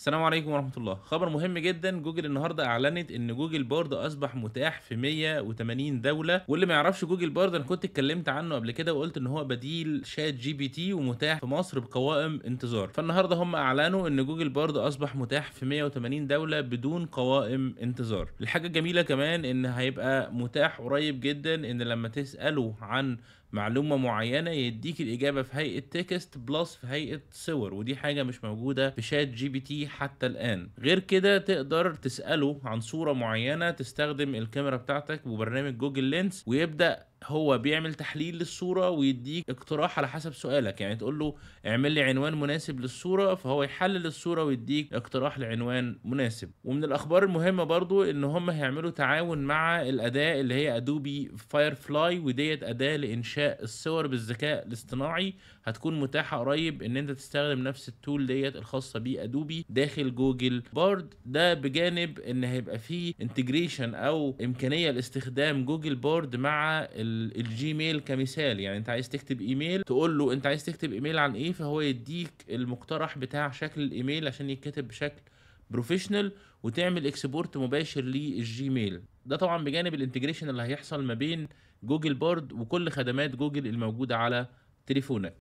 السلام عليكم ورحمة الله خبر مهم جدا جوجل النهاردة اعلنت ان جوجل بارد اصبح متاح في 180 دولة واللي ما يعرفش جوجل بارد انا كنت اتكلمت عنه قبل كده وقلت ان هو بديل شات جي بي تي ومتاح في مصر بقوائم انتظار فالنهاردة هم اعلنوا ان جوجل بارد اصبح متاح في 180 دولة بدون قوائم انتظار الحاجة الجميلة كمان ان هيبقى متاح قريب جدا ان لما تسأله عن معلومه معينه يديك الاجابه في هيئه تكست بلس في هيئه صور ودي حاجه مش موجوده في شات جي بي تي حتى الان غير كده تقدر تساله عن صوره معينه تستخدم الكاميرا بتاعتك وبرنامج جوجل لينس ويبدا هو بيعمل تحليل للصوره ويديك اقتراح على حسب سؤالك يعني تقول له اعمل لي عنوان مناسب للصوره فهو يحلل الصوره ويديك اقتراح لعنوان مناسب ومن الاخبار المهمه برضو ان هم هيعملوا تعاون مع الاداه اللي هي ادوبي فاير فلاي وديت اداه لانشاء الصور بالذكاء الاصطناعي هتكون متاحه قريب ان انت تستخدم نفس التول ديت الخاصه بادوبي داخل جوجل بارد ده بجانب ان هيبقى فيه انتجريشن او امكانيه لاستخدام جوجل بارد مع الجيميل كمثال يعني انت عايز تكتب ايميل تقول له انت عايز تكتب ايميل عن ايه فهو يديك المقترح بتاع شكل الايميل عشان يتكتب بشكل بروفيشنال وتعمل اكسبورت مباشر للجيميل ده طبعا بجانب الانتجريشن اللي هيحصل ما بين جوجل بارد وكل خدمات جوجل الموجوده على تليفونك